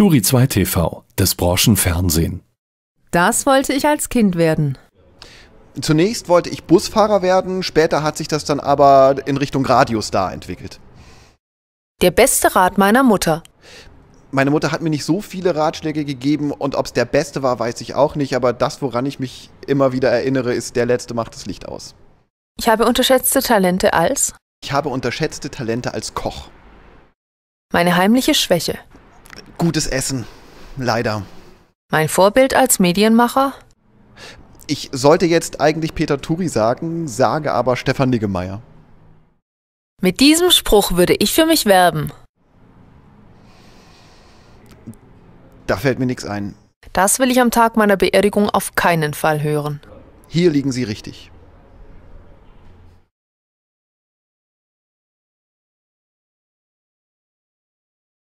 Turi 2 TV, das Branchenfernsehen. Das wollte ich als Kind werden. Zunächst wollte ich Busfahrer werden, später hat sich das dann aber in Richtung Radiostar entwickelt. Der beste Rat meiner Mutter. Meine Mutter hat mir nicht so viele Ratschläge gegeben und ob es der beste war, weiß ich auch nicht, aber das, woran ich mich immer wieder erinnere, ist, der letzte macht das Licht aus. Ich habe unterschätzte Talente als? Ich habe unterschätzte Talente als Koch. Meine heimliche Schwäche gutes Essen. Leider. Mein Vorbild als Medienmacher? Ich sollte jetzt eigentlich Peter Turi sagen, sage aber Stefan Niggemeier. Mit diesem Spruch würde ich für mich werben. Da fällt mir nichts ein. Das will ich am Tag meiner Beerdigung auf keinen Fall hören. Hier liegen Sie richtig.